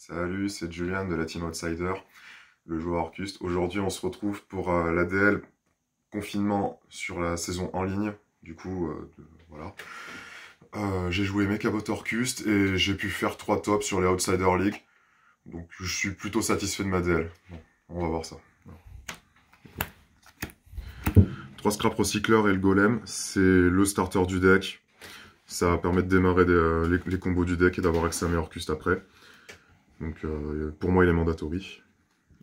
Salut, c'est Julian de la team Outsider, le joueur Orcust. Aujourd'hui, on se retrouve pour euh, l'ADL confinement sur la saison en ligne. Du coup, euh, voilà. Euh, j'ai joué Mechabot Orcust et j'ai pu faire 3 tops sur les Outsider League. Donc, je suis plutôt satisfait de ma DL. Bon, on va voir ça. 3 scrap recycleurs et le golem, c'est le starter du deck. Ça permet de démarrer les, combos du deck et d'avoir accès à mes Orcust après. Donc euh, pour moi, il est mandatory.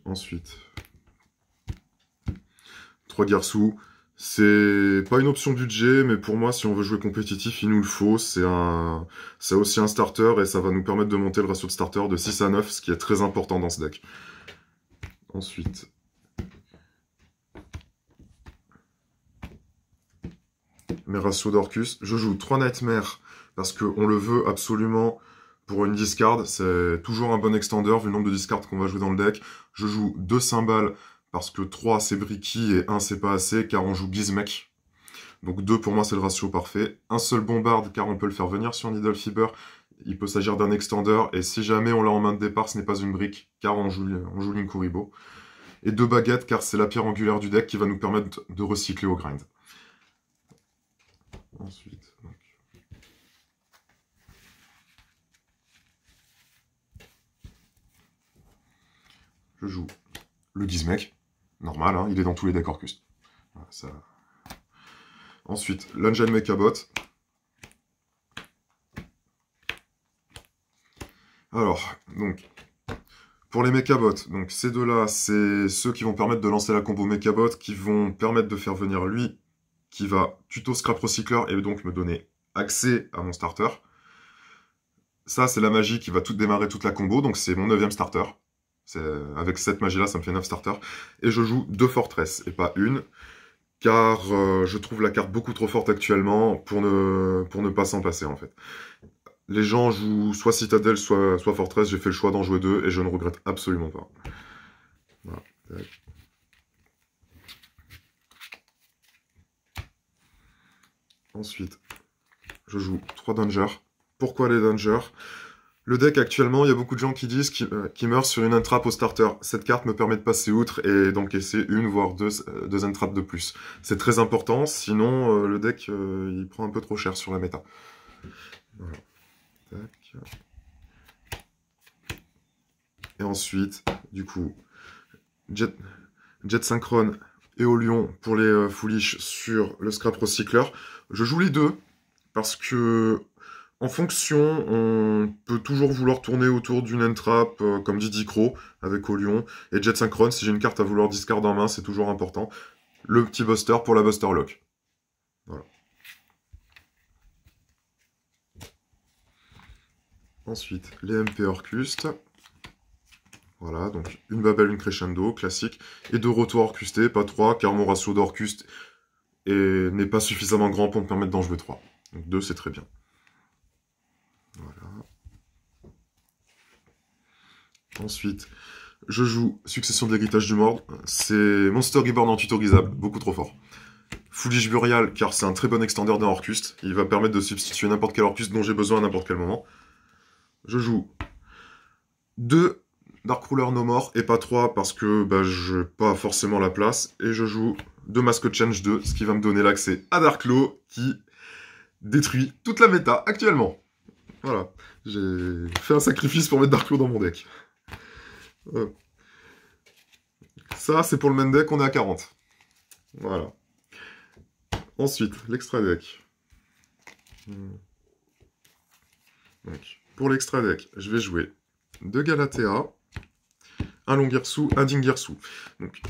Ensuite, Trois garçons. C'est pas une option budget, mais pour moi, si on veut jouer compétitif, il nous le faut. C'est un, c'est aussi un starter et ça va nous permettre de monter le ratio de starter de 6 à 9, ce qui est très important dans ce deck. Ensuite. Mes ratios d'Orcus. Je joue trois Nightmares parce qu'on le veut absolument pour une discard, c'est toujours un bon extender vu le nombre de discards qu'on va jouer dans le deck. Je joue deux cymbales parce que 3 c'est Bricky et 1 c'est pas assez car on joue Gizmek. Donc 2 pour moi c'est le ratio parfait. Un seul bombarde car on peut le faire venir sur Needle Fiber. Il peut s'agir d'un extender et si jamais on l'a en main de départ ce n'est pas une brique car on joue, on joue Linkuribo. Et deux baguettes car c'est la pierre angulaire du deck qui va nous permettre de recycler au grind. Ensuite, joue le mec. normal, hein, il est dans tous les decks Orcus. ça... Ensuite, l'engine Mechabot. Alors, donc, pour les Mechabots, donc ces deux-là, c'est ceux qui vont permettre de lancer la combo Mechabot, qui vont permettre de faire venir lui, qui va tuto Scrap Recycler, et donc me donner accès à mon starter. Ça, c'est la magie qui va tout démarrer toute la combo, donc c'est mon 9 neuvième starter. Avec cette magie-là, ça me fait 9 starters. Et je joue deux forteresses et pas une, car euh, je trouve la carte beaucoup trop forte actuellement pour ne, pour ne pas s'en passer en fait. Les gens jouent soit citadelle, soit, soit J'ai fait le choix d'en jouer deux et je ne regrette absolument pas. Ensuite, je joue 3 dangers. Pourquoi les dangers le deck actuellement, il y a beaucoup de gens qui disent qu'ils euh, meurent sur une entrappe au starter. Cette carte me permet de passer outre et d'encaisser une voire deux, euh, deux entrappes de plus. C'est très important, sinon euh, le deck il prend un peu trop cher sur la méta. Et ensuite, du coup, Jet, Jet synchrone et Olion pour les Foolish sur le Scrap Recycler. Je joue les deux parce que en fonction, on peut toujours vouloir tourner autour d'une entrap euh, comme Didi Crow avec Olion et Jet Synchrone. Si j'ai une carte à vouloir discard en main, c'est toujours important. Le petit buster pour la buster lock. Voilà. Ensuite, les MP Orcust. Voilà, donc une Babel, une Crescendo, classique, et deux retours orcustés, pas trois, car mon ratio d'orcuste n'est pas suffisamment grand pour me permettre d'en jouer trois. Donc deux, c'est très bien. Ensuite, je joue Succession de l'héritage du mort. C'est Monster Reborn en tutorisable, beaucoup trop fort. Foolish Burial, car c'est un très bon extender d'un orcuste. Il va permettre de substituer n'importe quel orcuste dont j'ai besoin à n'importe quel moment. Je joue 2 Ruler No More, et pas 3 parce que bah, je n'ai pas forcément la place. Et je joue 2 of Change 2, ce qui va me donner l'accès à Dark Law, qui détruit toute la méta actuellement. Voilà, j'ai fait un sacrifice pour mettre Dark Law dans mon deck. Ça, c'est pour le main deck, on est à 40. Voilà. Ensuite, l'extra deck. Hmm. pour l'extra deck, je vais jouer deux Galatea, un Longirsu, un Dingirsu. Donc,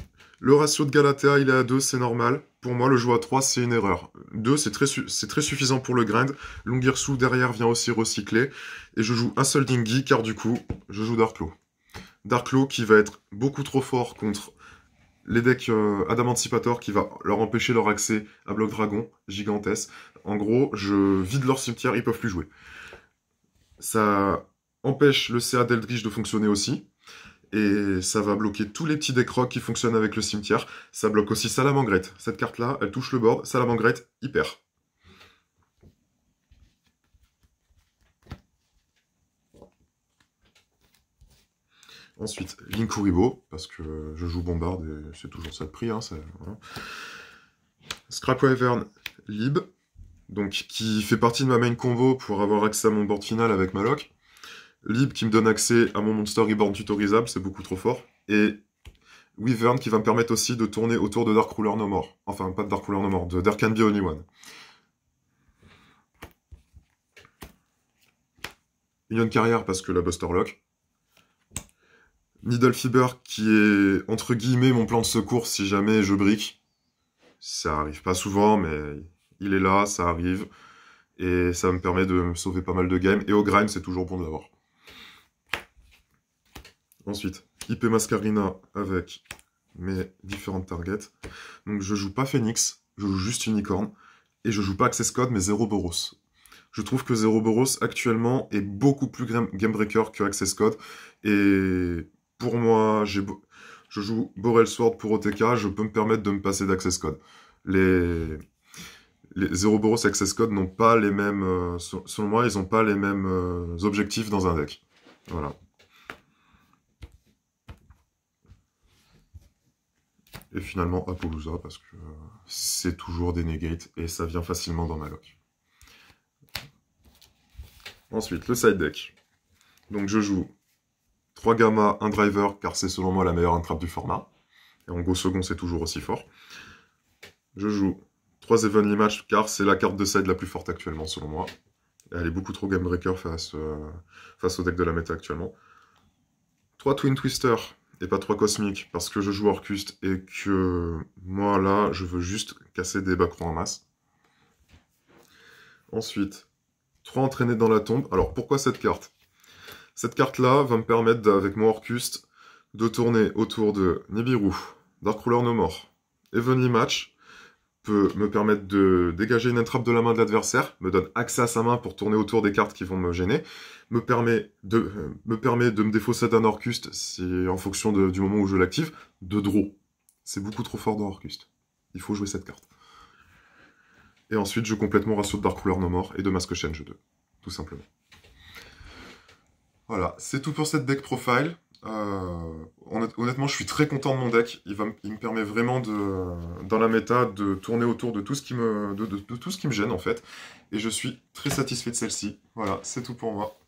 le ratio de Galatea, il est à 2, c'est normal. Pour moi, le jouer à 3, c'est une erreur. 2, c'est très, suffisant pour le grind. Longirsu, derrière, vient aussi recycler. Et je joue un seul Dingui, car du coup, je joue Law. Darklo qui va être beaucoup trop fort contre les decks euh, qui va leur empêcher leur accès à Bloc Dragon, gigantesque. En gros, je vide leur cimetière, ils peuvent plus jouer. Ça empêche le CA d'Eldritch de fonctionner aussi. Et ça va bloquer tous les petits decks rock qui fonctionnent avec le cimetière. Ça bloque aussi Salamangrette. Cette carte-là, elle touche le bord, Salamangrette, hyper. Ensuite, Linkuribo, parce que je joue Bombard et c'est toujours ça le prix. Hein, Scrap voilà. Lib, donc qui fait partie de ma main combo pour avoir accès à mon board final avec Maloc. Lib qui me donne accès à mon Monster Reborn tutorisable, c'est beaucoup trop fort. Et Wyvern qui va me permettre aussi de tourner autour de Dark Ruler No More. Enfin, pas de Dark Ruler No More, de Dark Can Be Only One. Union Carrière parce que la Buster Lock. Needle Fiber qui est entre guillemets mon plan de secours si jamais je brique. Ça arrive pas souvent, mais il est là, ça arrive. Et ça me permet de me sauver pas mal de games. Et au grind, c'est toujours bon de l'avoir. Ensuite, IP Mascarina avec mes différentes targets. Donc je joue pas Phoenix, je joue juste Unicorn. Et je joue pas Access Code, mais Zero Boros. Je trouve que Zero Boros actuellement est beaucoup plus game breaker que Access Code. Et pour moi, je joue Borel Sword pour OTK, je peux me permettre de me passer d'Access Code. Les, les Boros Access Code n'ont pas les mêmes, euh, selon moi, ils n'ont pas les mêmes euh, objectifs dans un deck. Voilà. Et finalement Apollousa, parce que euh, c'est toujours des negates et ça vient facilement dans ma lock. Ensuite, le side deck. Donc je joue 3 gamma, un driver, car c'est selon moi la meilleure intrape du format. Et en go second, c'est toujours aussi fort. Je joue 3 evenly match, car c'est la carte de side la plus forte actuellement, selon moi. elle est beaucoup trop game breaker face, euh, face au deck de la méta actuellement. 3 Twin Twister, et pas 3 Cosmic, parce que je joue Orcust, et que moi, là, je veux juste casser des backrons en masse. Ensuite, 3 entraînés dans la tombe. Alors, pourquoi cette carte cette carte-là va me permettre, avec mon Orcust, de tourner autour de Nibiru, Ruler No More, Evenly Match, peut me permettre de dégager une entrape de la main de l'adversaire, me donne accès à sa main pour tourner autour des cartes qui vont me gêner, me permet de, me, de me défausser d'un Orcust C'est en fonction du moment où je l'active, de draw. C'est beaucoup trop fort dans Orcust. Il faut jouer cette carte. Et ensuite, je complète mon ratio de Dark No More et de Masque Change 2, tout simplement. Voilà, c'est tout pour cette deck profile. Euh, honnêtement, je suis très content de mon deck. Il, va, il me permet vraiment, de, dans la méta, de tourner autour de tout ce qui me, de tout ce qui me gêne, en fait. Et je suis très satisfait de celle-ci. Voilà, c'est tout pour moi.